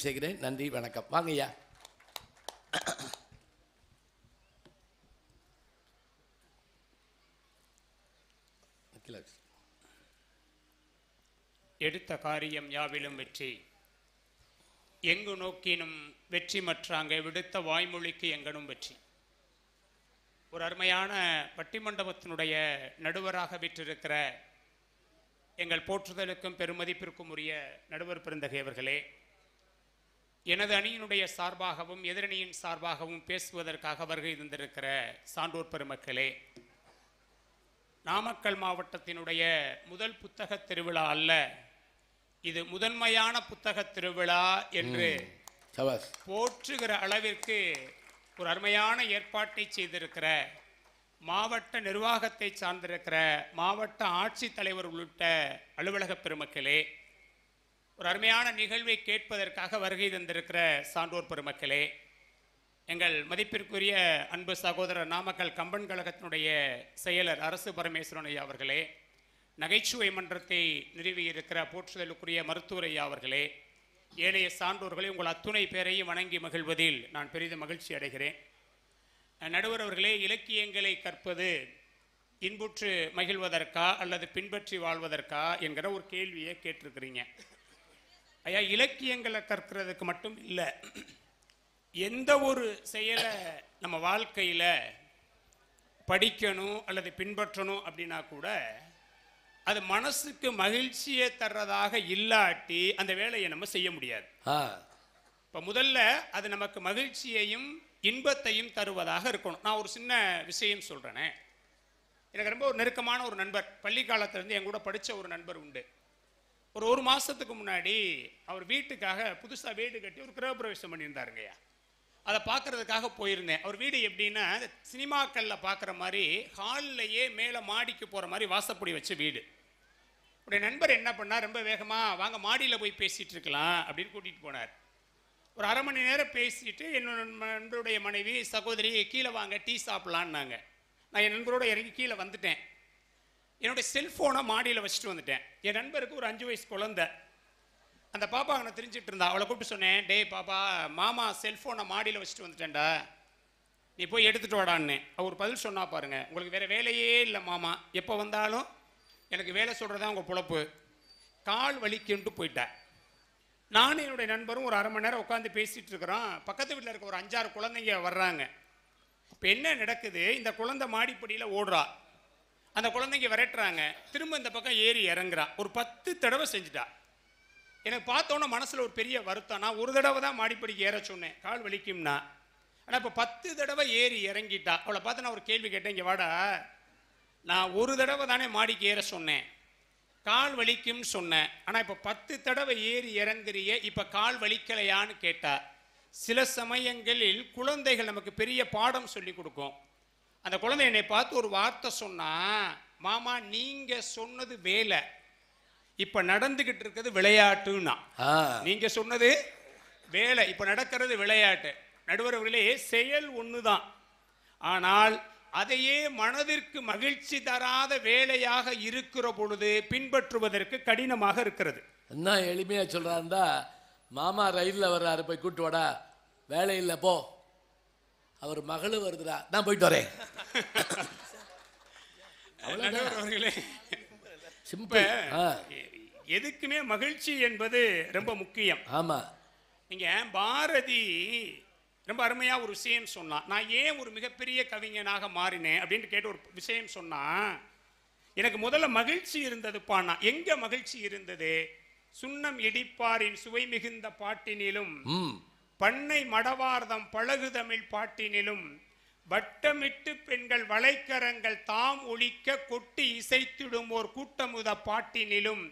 செய்கிறேன் நன்றி வணக்கம் வாங்கய்யா எடுத்த காரியம் யாவிலும் வெற்றி எங்கு நோக்கினும் வெற்றி மற்றாங்க விடுத்த வாய்மொழிக்கு எங்கனும் வெற்றி ஒரு அருமையான பட்டிமண்டபத்தினுடைய நடுவராக விற்றிருக்கிற எங்கள் போற்றுதலுக்கும் பெருமதிப்பிற்கும் உரிய நடுவர் பிறந்தகை அவர்களே எனது அணியினுடைய சார்பாகவும் எதிரணியின் சார்பாகவும் பேசுவதற்காக வருகை தந்திருக்கிற சான்றோர் பெருமக்களே நாமக்கல் மாவட்டத்தினுடைய முதல் புத்தக திருவிழா அல்ல இது முதன்மையான புத்தக திருவிழா என்று போற்றுகிற அளவிற்கு ஒரு அருமையான ஏற்பாட்டை செய்திருக்கிற மாவட்ட நிர்வாகத்தை சார்ந்திருக்கிற மாவட்ட ஆட்சித்தலைவர் உள்ளிட்ட அலுவலக பெருமக்களே ஒரு அருமையான நிகழ்வை கேட்பதற்காக வருகை தந்திருக்கிற சான்றோர் பெருமக்களே எங்கள் மதிப்பிற்குரிய அன்பு சகோதரர் நாமக்கல் கம்பன் கழகத்தினுடைய செயலர் அரசு பரமேஸ்வரன் ஐயா அவர்களே நகைச்சுவை மன்றத்தை நிறுவியிருக்கிற போற்றுதலுக்குரிய மருத்துவர் ஐயா அவர்களே ஏனைய சான்றோர்களை உங்கள் அத்துணை பேரையும் வணங்கி மகிழ்வதில் நான் பெரிது மகிழ்ச்சி அடைகிறேன் நடுவர் அவர்களே இலக்கியங்களை கற்பது இன்புற்று மகிழ்வதற்கா அல்லது பின்பற்றி வாழ்வதற்கா என்கிற ஒரு கேள்வியை கேட்டிருக்கிறீங்க ஐயா இலக்கியங்களை கற்கிறதுக்கு மட்டும் இல்லை எந்த ஒரு செயலை நம்ம வாழ்க்கையில் படிக்கணும் அல்லது பின்பற்றணும் அப்படின்னா கூட அது மனசுக்கு மகிழ்ச்சியை தர்றதாக இல்லாட்டி அந்த வேலையை நம்ம செய்ய முடியாது இப்போ முதல்ல அது நமக்கு மகிழ்ச்சியையும் இன்பத்தையும் தருவதாக இருக்கணும் நான் ஒரு சின்ன விஷயம் சொல்கிறேனே எனக்கு ரொம்ப ஒரு நெருக்கமான ஒரு நண்பர் பள்ளி காலத்துலேருந்து என் கூட படித்த ஒரு நண்பர் உண்டு ஒரு ஒரு மாதத்துக்கு முன்னாடி அவர் வீட்டுக்காக புதுசாக வீடு கட்டி ஒரு கிரகப்பிரவேசம் பண்ணியிருந்தாருங்கய்யா அதை பார்க்குறதுக்காக போயிருந்தேன் அவர் வீடு எப்படின்னா சினிமாக்களில் பார்க்குற மாதிரி ஹால்லையே மேலே மாடிக்கு போகிற மாதிரி வாசப்படி வச்ச வீடு உடைய நண்பர் என்ன பண்ணார் ரொம்ப வேகமாக வாங்க மாடியில் போய் பேசிகிட்டு இருக்கலாம் அப்படின்னு கூட்டிகிட்டு போனார் ஒரு அரை மணி நேரம் பேசிட்டு என்னோட நண்பருடைய மனைவி சகோதரி கீழே வாங்க டீ சாப்பிட்லான்னாங்க நான் என் நண்பரோட இறங்கி கீழே வந்துட்டேன் என்னுடைய செல்ஃபோனை மாடியில் வச்சுட்டு வந்துட்டேன் என் நண்பருக்கு ஒரு அஞ்சு வயசு குழந்தை அந்த பாப்பா அவனை தெரிஞ்சுட்டு இருந்தா அவளை கூப்பிட்டு சொன்னேன் டேய் பாப்பா மாமா செல்ஃபோனை மாடியில் வச்சுட்டு வந்துட்டேன்டா நீ போய் எடுத்துகிட்டு வாடான்னு அவர் பதில் சொன்னா பாருங்க உங்களுக்கு வேறு வேலையே இல்லை மாமா எப்போ வந்தாலும் எனக்கு வேலை சொல்கிறதா உங்கள் பொழப்பு கால் வலிக்குன்ட்டு போயிட்டேன் நானும் என்னுடைய நண்பரும் ஒரு அரை மணி நேரம் உட்காந்து பேசிகிட்டு இருக்கிறோம் பக்கத்து வீட்டில் இருக்க ஒரு அஞ்சாறு குழந்தைங்க வர்றாங்க இப்போ என்ன நடக்குது இந்த குழந்தை மாடிப்படியில் ஓடுறா அந்த குழந்தைங்க விரட்டுறாங்க திரும்ப இந்த பக்கம் ஏறி இறங்குறா ஒரு பத்து தடவை செஞ்சுட்டா எனக்கு பார்த்தோன்னே மனசில் ஒரு பெரிய வருத்தம் நான் ஒரு தடவை தான் மாடிப்படிக்கு ஏற சொன்னேன் கால் வலிக்கும்னா ஆனால் இப்போ பத்து தடவை ஏறி இறங்கிட்டா அவளை பார்த்து நான் ஒரு கேள்வி கேட்டேன் இங்கே வாடா நான் ஒரு தடவை தானே மாடிக்கு ஏற சொன்னேன் கால் வலிக்கும்னு சொன்னேன் ஆனால் இப்போ பத்து தடவை ஏறி இறங்குறிய இப்போ கால் வலிக்கலையான்னு கேட்டா சில சமயங்களில் குழந்தைகள் நமக்கு பெரிய பாடம் சொல்லி கொடுக்கும் அந்த குழந்தை என்னை பார்த்து ஒரு வார்த்தை சொன்னா மாமா நீங்க சொன்னது வேலை இப்ப நடந்துகிட்டு இருக்கிறது விளையாட்டுன்னா நீங்க சொன்னது வேலை இப்ப நடக்கிறது விளையாட்டு நடுவரவர்களே செயல் ஒண்ணுதான் ஆனால் அதையே மனதிற்கு மகிழ்ச்சி தராத வேலையாக இருக்கிற பொழுது பின்பற்றுவதற்கு கடினமாக இருக்கிறது என்ன எளிமையா சொல்றாருந்தா மாமா ரயிலில் வர்றாரு போய் கூட்டு வேலை இல்லை போ அவர் மகளும் வருதுடா நான் போயிட்டு வரேன் சிம்பிள் எதுக்குமே மகிழ்ச்சி என்பது ரொம்ப முக்கியம் ஆமாம் நீங்கள் பாரதி ரொம்ப அருமையாக ஒரு விஷயம் சொன்னான் நான் ஏன் ஒரு மிகப்பெரிய கவிஞனாக மாறினேன் அப்படின்னு கேட்டு ஒரு விஷயம் சொன்னான் எனக்கு முதல்ல மகிழ்ச்சி இருந்தது பாண்ணா எங்கே மகிழ்ச்சி இருந்தது சுண்ணம் இடிப்பாரின் சுவை மிகுந்த பாட்டினிலும் பண்ணை மடவார்தம் பழகு தமிழ் பாட்டினிலும் வட்டமிட்டு பெண்கள் வளைக்கரங்கள் தாம் ஒழிக்க கொட்டி இசைத்திடும் ஓர் கூட்டமுத பாட்டினிலும்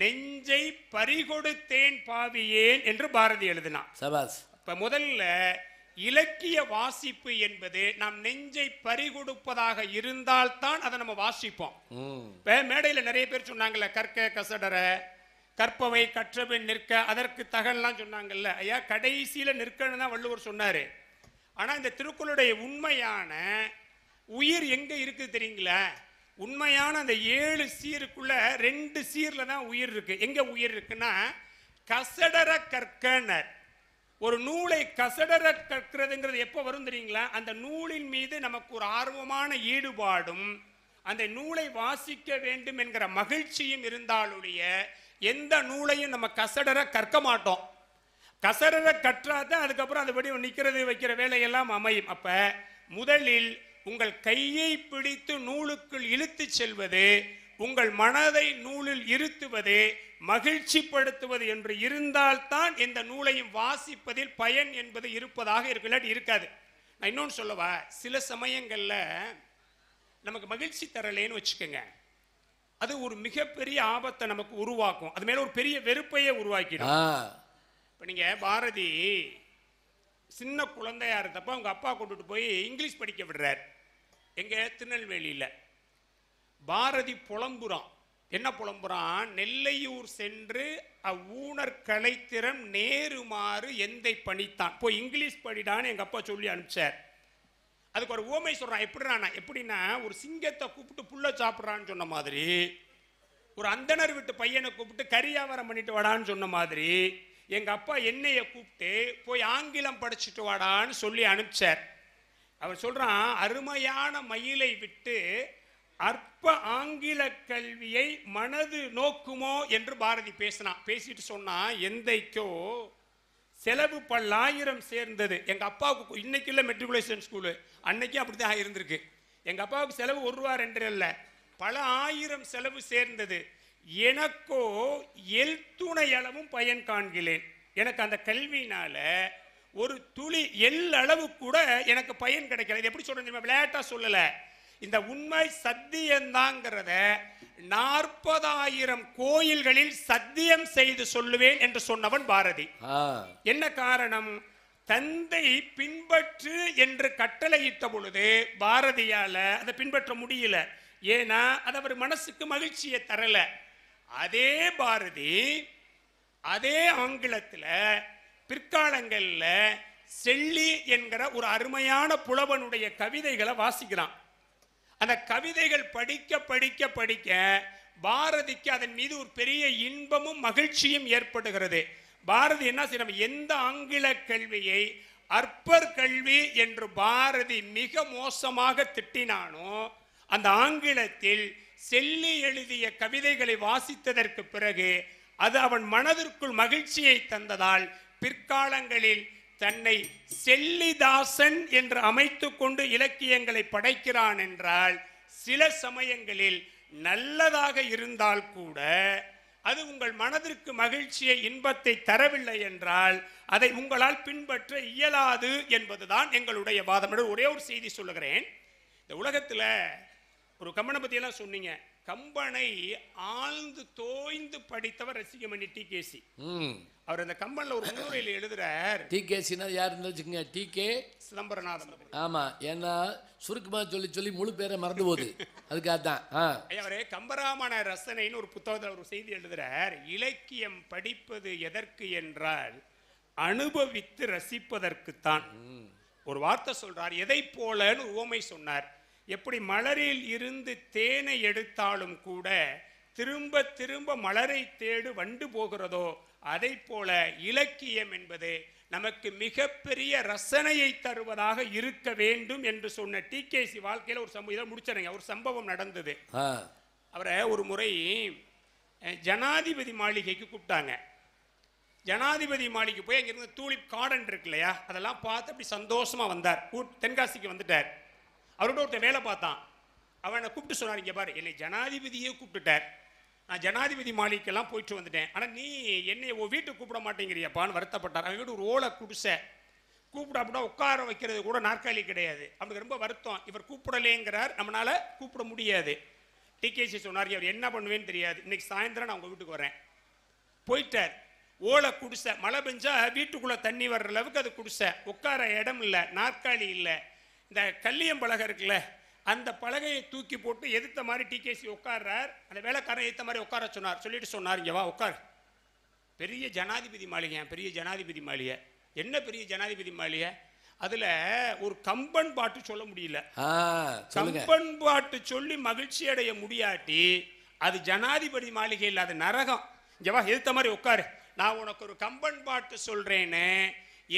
நெஞ்சை பறிகொடுத்தேன் பாவியேன் என்று பாரதி எழுதினான் சபாஸ் இப்ப முதல்ல இலக்கிய வாசிப்பு என்பது நாம் நெஞ்சை பறிகொடுப்பதாக இருந்தால்தான் அதை நம்ம வாசிப்போம் மேடையில் நிறைய பேர் சொன்னாங்கல்ல கற்க கசடரை கற்பவை கற்றபின் நிற்க அதற்கு தகல்லாம் சொன்னாங்கல்ல ஐயா கடைசியில் நிற்கணும் தான் வள்ளுவர் சொன்னார் ஆனால் இந்த திருக்குறளுடைய உண்மையான உயிர் எங்கே இருக்குது தெரியுங்களா உண்மையான அந்த ஏழு சீருக்குள்ள ரெண்டு சீரில் தான் உயிர் இருக்குது எங்கே உயிர் இருக்குன்னா கசடர கற்கனர் ஒரு நூலை கசடர கற்கிறதுங்கிறது எப்போ வரும் தெரியுங்களா அந்த நூலின் மீது நமக்கு ஒரு ஆர்வமான ஈடுபாடும் அந்த நூலை வாசிக்க வேண்டும் என்கிற மகிழ்ச்சியும் இருந்தாலுடைய எந்த நூலையும் நம்ம கசடர கற்க மாட்டோம் கசடர கற்றாதான் அதுக்கப்புறம் அது படி நிற்கிறது வைக்கிற வேலையெல்லாம் அமையும் அப்போ முதலில் உங்கள் கையை பிடித்து நூலுக்குள் இழுத்து செல்வது உங்கள் மனதை நூலில் இருத்துவது மகிழ்ச்சிப்படுத்துவது என்று இருந்தால்தான் இந்த நூலையும் வாசிப்பதில் பயன் என்பது இருப்பதாக இல்லாட்டி இருக்காது நான் இன்னொன்று சொல்லவா சில சமயங்களில் நமக்கு மகிழ்ச்சி தரலேன்னு வச்சுக்கோங்க அது ஒரு மிகப்பெரிய ஆபத்தை நமக்கு உருவாக்கும் அது மேலே ஒரு பெரிய வெறுப்பையே உருவாக்கிடும் இப்போ நீங்கள் பாரதி சின்ன குழந்தையா இருந்தப்போ அவங்க அப்பா கொண்டுட்டு போய் இங்கிலீஷ் படிக்க விடுறார் எங்கே திருநெல்வேலியில் பாரதி புலம்புறான் என்ன புலம்புறான் நெல்லையூர் சென்று அவ்வூனர் கலைத்திறம் நேருமாறு எந்தை பணித்தான் போய் இங்கிலீஷ் படிடான்னு எங்கள் அப்பா சொல்லி அனுப்பிச்சார் அதுக்கு ஒரு ஓமை சொல்கிறான் எப்படினா எப்படின்னா ஒரு சிங்கத்தை கூப்பிட்டு புள்ள சாப்பிட்றான்னு சொன்ன மாதிரி ஒரு அந்தனர் விட்டு பையனை கூப்பிட்டு கரியாவரம் பண்ணிட்டு வாடான்னு சொன்ன மாதிரி எங்கள் அப்பா என்னைய கூப்பிட்டு போய் ஆங்கிலம் படிச்சுட்டு வாடான்னு சொல்லி அனுப்பிச்சார் அவர் சொல்கிறான் அருமையான மயிலை விட்டு அற்ப ஆங்கில கல்வியை மனது நோக்குமோ என்று பாரதி பேசினான் பேசிட்டு சொன்னான் எந்தைக்கோ செலவு பல்லாயிரம் சேர்ந்தது எங்கள் அப்பாவுக்கு இன்னைக்கு இல்லை மெட்ரிகுலேஷன் ஸ்கூலு அன்னைக்கும் அப்படி தான் இருந்திருக்கு எங்கள் அப்பாவுக்கு செலவு ஒரு ரூபா ரெண்டு இல்லை பல ஆயிரம் செலவு சேர்ந்தது எனக்கோ எல் துணை அளவும் பயன் காண்கிறேன் எனக்கு அந்த கல்வியினால ஒரு துளி எல் அளவு கூட எனக்கு பயன் கிடைக்கல எப்படி சொல்றேன் தெரியுமா விளையாட்டாக சொல்லலை இந்த உண்மை சத்தியம்தாங்கிறத நாற்பதாயிரம் கோயில்களில் சத்தியம் செய்து சொல்லுவேன் என்று சொன்னவன் பாரதி என்ன காரணம் தந்தை பின்பற்று என்று கட்டளையிட்ட பொழுது பாரதியால அதை பின்பற்ற முடியல ஏன்னா அது அவர் மனசுக்கு மகிழ்ச்சியை தரல அதே பாரதி அதே ஆங்கிலத்தில் பிற்காலங்களில் செல்லி என்கிற ஒரு அருமையான புலவனுடைய கவிதைகளை வாசிக்கிறான் அந்த கவிதைகள் படிக்க படிக்க படிக்க பாரதிக்கு அதன் மீது ஒரு பெரிய இன்பமும் மகிழ்ச்சியும் ஏற்படுகிறது பாரதி என்ன செய்யணும் எந்த ஆங்கில கல்வியை அற்பர் கல்வி என்று பாரதி மிக மோசமாக திட்டினானோ அந்த ஆங்கிலத்தில் செல்லி எழுதிய கவிதைகளை வாசித்ததற்கு பிறகு அது அவன் மனதிற்குள் மகிழ்ச்சியை தந்ததால் பிற்காலங்களில் தன்னை செல்லிதாசன் என்று அமைத்து கொண்டு இலக்கியங்களை படைக்கிறான் என்றால் சில சமயங்களில் நல்லதாக இருந்தால் கூட அது உங்கள் மனதிற்கு மகிழ்ச்சியை இன்பத்தை தரவில்லை என்றால் அதை உங்களால் பின்பற்ற இயலாது என்பதுதான் எங்களுடைய வாதம் ஒரே ஒரு செய்தி சொல்லுகிறேன் இந்த உலகத்தில் ஒரு கம்மனை பற்றியெல்லாம் சொன்னீங்க கம்பனை ஆழ்ந்து தோய்ந்து படித்தவர் ரசிகமணி டி கேசி அவர் அந்த கம்பனில் ஒரு முன்னுரையில் எழுதுறார் டி கேசினா யாருன்னு வச்சுக்கோங்க டி கே சிதம்பரநாதன் ஆமாம் ஏன்னா சுருக்குமா சொல்லி சொல்லி முழு பேரை மறந்து போகுது அதுக்காக தான் அவர் கம்பராமண ரசனைன்னு ஒரு புத்தகத்தில் ஒரு செய்தி எழுதுறார் இலக்கியம் படிப்பது எதற்கு என்றால் அனுபவித்து ரசிப்பதற்குத்தான் ஒரு வார்த்தை சொல்றார் எதை போலன்னு உவமை சொன்னார் எப்படி மலரில் இருந்து தேனை எடுத்தாலும் கூட திரும்ப திரும்ப மலரை தேடு வண்டு போகிறதோ அதை போல இலக்கியம் என்பது நமக்கு மிகப்பெரிய ரசனையை தருவதாக இருக்க வேண்டும் என்று சொன்ன டி சி வாழ்க்கையில் ஒரு சம்பவம் இதை முடிச்சிடுங்க ஒரு சம்பவம் நடந்தது அவரை ஒரு முறை ஜனாதிபதி மாளிகைக்கு கூப்பிட்டாங்க ஜனாதிபதி மாளிகை போய் அங்கே இருந்து தூளிப் கார்டன் இருக்கு இல்லையா அதெல்லாம் பார்த்து அப்படி சந்தோஷமாக வந்தார் தென்காசிக்கு வந்துட்டார் அவரோட வேலை பார்த்தான் அவனை கூப்பிட்டு சொன்னார் பாரு என்னை ஜனாதிபதியே கூப்பிட்டுட்டார் நான் ஜனாதிபதி மாளிகைக்கெல்லாம் போயிட்டு வந்துட்டேன் ஆனால் நீ என்னை உன் வீட்டுக்கு கூப்பிட மாட்டேங்கிறியப்பான்னு வருத்தப்பட்டார் அவன் வீடு ஒரு ஓலை குடிசை கூப்பிட உட்கார வைக்கிறது கூட நாற்காலி கிடையாது அவனுக்கு ரொம்ப வருத்தம் இவர் கூப்பிடலேங்கிறார் நம்மளால் கூப்பிட முடியாது டிகேசி சொன்னார் அவர் என்ன பண்ணுவேன்னு தெரியாது இன்னைக்கு சாயந்தரம் நான் உங்கள் வீட்டுக்கு வரேன் போயிட்டார் ஓலை குடிசை மழை பெஞ்சா வீட்டுக்குள்ளே தண்ணி வர்ற அளவுக்கு அது குடிசை உட்கார இடம் இல்லை நாற்காலி இல்லை இந்த கல்லியம் பலகை இருக்குல்ல அந்த பலகையை தூக்கி போட்டு எதிர்த்த மாதிரி டிகேசி உட்கார்றார் அந்த வேலைக்காரன் எதிர்த்த மாதிரி உட்கார சொன்னார் சொல்லிட்டு சொன்னார் இங்கேவா உட்கார் பெரிய ஜனாதிபதி மாளிகை பெரிய ஜனாதிபதி மாளிகை என்ன பெரிய ஜனாதிபதி மாளிகை அதுல ஒரு கம்பன் பாட்டு சொல்ல முடியல கம்பன் பாட்டு சொல்லி மகிழ்ச்சி அடைய முடியாட்டி அது ஜனாதிபதி மாளிகை இல்லாத நரகம் இங்கேவா எதிர்த்த மாதிரி உட்காரு நான் உனக்கு ஒரு கம்பன் பாட்டு சொல்றேன்னு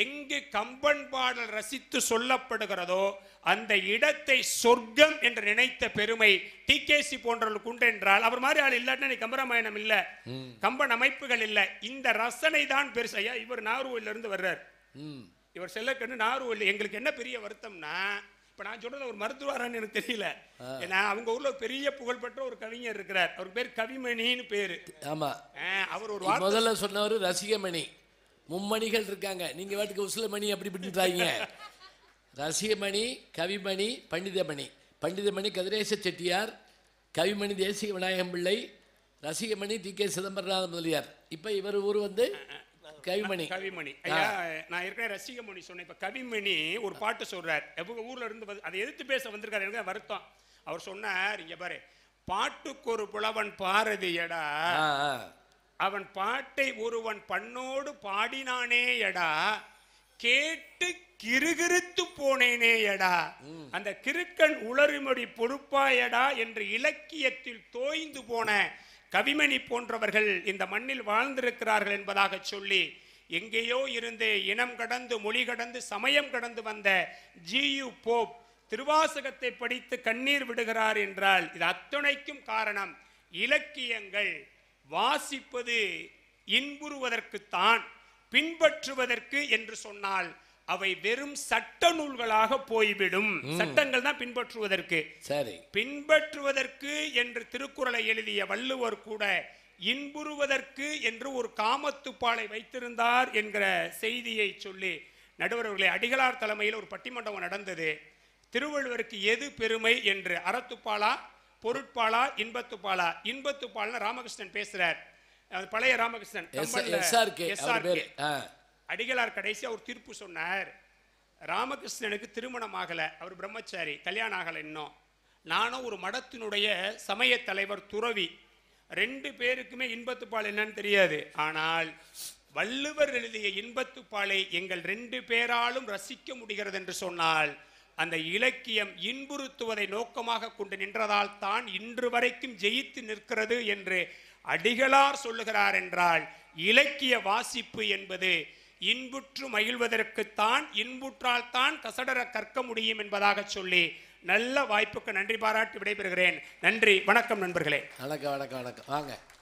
எங்கு கம்பன் பாடல் ரசித்து சொல்லப்படுகிறதோ அந்த இடத்தை சொர்க்கம் என்று நினைத்த பெருமை டி சி போன்றவர்களுக்கு உண்டு என்றால் அவர் மாதிரி ஆள் இல்லாட்டி கம்பராமாயணம் இல்ல கம்பன் அமைப்புகள் இல்ல இந்த ரசனை தான் பெருசு ஐயா இவர் நாகர்கோவில இருந்து வர்றார் இவர் கண்டு நாகர்கோவில் எங்களுக்கு என்ன பெரிய வருத்தம்னா இப்ப நான் சொல்றது ஒரு மருத்துவரான்னு எனக்கு தெரியல ஏன்னா அவங்க ஊர்ல ஒரு பெரிய புகழ்பெற்ற ஒரு கவிஞர் இருக்கிறார் அவர் பேர் கவிமணின்னு பேரு ஆமா அவர் ஒரு முதல்ல சொன்னவர் ரசிகமணி மும்மணிகள் இருக்காங்க நீங்க வாட்டுக்கு உசுலமணி அப்படி இப்படின்றாங்க ரசிகமணி கவிமணி பண்டிதமணி பண்டிதமணி கதிரேச செட்டியார் கவிமணி தேசிய விநாயகம் பிள்ளை ரசிகமணி டி கே சிதம்பரநாத முதலியார் இப்போ இவர் ஊர் வந்து கவிமணி கவிமணி ஐயா நான் இருக்கிற ரசிகமணி சொன்னேன் இப்போ கவிமணி ஒரு பாட்டு சொல்றாரு எவ்வளோ ஊர்ல இருந்து அதை எதிர்த்து பேச வந்திருக்காரு எனக்கு வருத்தம் அவர் சொன்னார் இங்கே பாரு பாட்டுக்கு ஒரு புலவன் பாரதியடா அவன் பாட்டை ஒருவன் பண்ணோடு பாடினானே எடா கேட்டு கிருகிருத்து போனேனே எடா அந்த கிருக்கன் உளறுமொழி பொறுப்பாயடா என்று இலக்கியத்தில் தோய்ந்து போன கவிமணி போன்றவர்கள் இந்த மண்ணில் வாழ்ந்திருக்கிறார்கள் என்பதாக சொல்லி எங்கேயோ இருந்து இனம் கடந்து மொழி கடந்து சமயம் கடந்து வந்த ஜியு போப் திருவாசகத்தை படித்து கண்ணீர் விடுகிறார் என்றால் இது அத்துணைக்கும் காரணம் இலக்கியங்கள் வாசிப்பது இன்புறுவதற்குத்தான் பின்பற்றுவதற்கு என்று சொன்னால் அவை வெறும் சட்ட நூல்களாக போய்விடும் சட்டங்கள் தான் பின்பற்றுவதற்கு சரி பின்பற்றுவதற்கு என்று திருக்குறளை எழுதிய வள்ளுவர் கூட இன்புறுவதற்கு என்று ஒரு காமத்துப்பாலை வைத்திருந்தார் என்கிற செய்தியை சொல்லி நடுவர்களை அடிகளார் தலைமையில் ஒரு பட்டிமண்டபம் நடந்தது திருவள்ளுவருக்கு எது பெருமை என்று அறத்துப்பாலா பொருட்பாலா இன்பத்துப்பாலா இன்பத்துப்பால்னு ராமகிருஷ்ணன் பேசுறார் பழைய ராமகிருஷ்ணன் அடிகளார் கடைசி அவர் தீர்ப்பு சொன்னார் ராமகிருஷ்ணனுக்கு திருமணம் ஆகலை அவர் பிரம்மச்சாரி கல்யாணம் ஆகலை இன்னும் நானும் ஒரு மடத்தினுடைய சமய தலைவர் துறவி ரெண்டு பேருக்குமே இன்பத்துப்பால் என்னன்னு தெரியாது ஆனால் வள்ளுவர் எழுதிய இன்பத்துப்பாலை எங்கள் ரெண்டு பேராலும் ரசிக்க முடிகிறது என்று சொன்னால் அந்த இலக்கியம் இன்புறுத்துவதை நோக்கமாக கொண்டு நின்றதால் தான் இன்று வரைக்கும் ஜெயித்து நிற்கிறது என்று அடிகளார் சொல்லுகிறார் என்றால் இலக்கிய வாசிப்பு என்பது இன்புற்று மகிழ்வதற்குத்தான் இன்புற்றால் தான் கசடர கற்க முடியும் என்பதாக சொல்லி நல்ல வாய்ப்புக்கு நன்றி பாராட்டி விடைபெறுகிறேன் நன்றி வணக்கம் நண்பர்களே வணக்கம் வணக்கம் வணக்கம் வாங்க